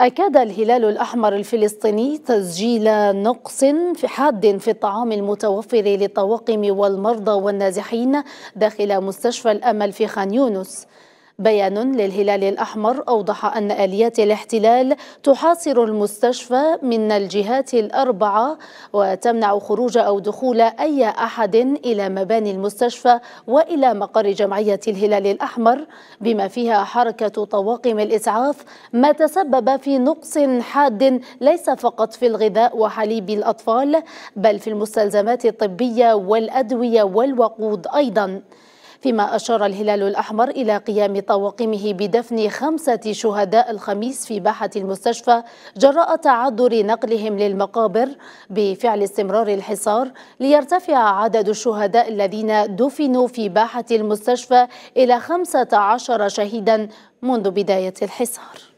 أكاد الهلال الأحمر الفلسطيني تسجيل نقص في حاد في الطعام المتوفر للطواقم والمرضى والنازحين داخل مستشفى الأمل في خان يونس بيان للهلال الأحمر أوضح أن آليات الاحتلال تحاصر المستشفى من الجهات الأربعة وتمنع خروج أو دخول أي أحد إلى مباني المستشفى وإلى مقر جمعية الهلال الأحمر بما فيها حركة طواقم الإسعاف ما تسبب في نقص حاد ليس فقط في الغذاء وحليب الأطفال بل في المستلزمات الطبية والأدوية والوقود أيضاً فيما أشار الهلال الأحمر إلى قيام طواقمه بدفن خمسة شهداء الخميس في باحة المستشفى جراء تعذر نقلهم للمقابر بفعل استمرار الحصار ليرتفع عدد الشهداء الذين دفنوا في باحة المستشفى إلى 15 شهيدا منذ بداية الحصار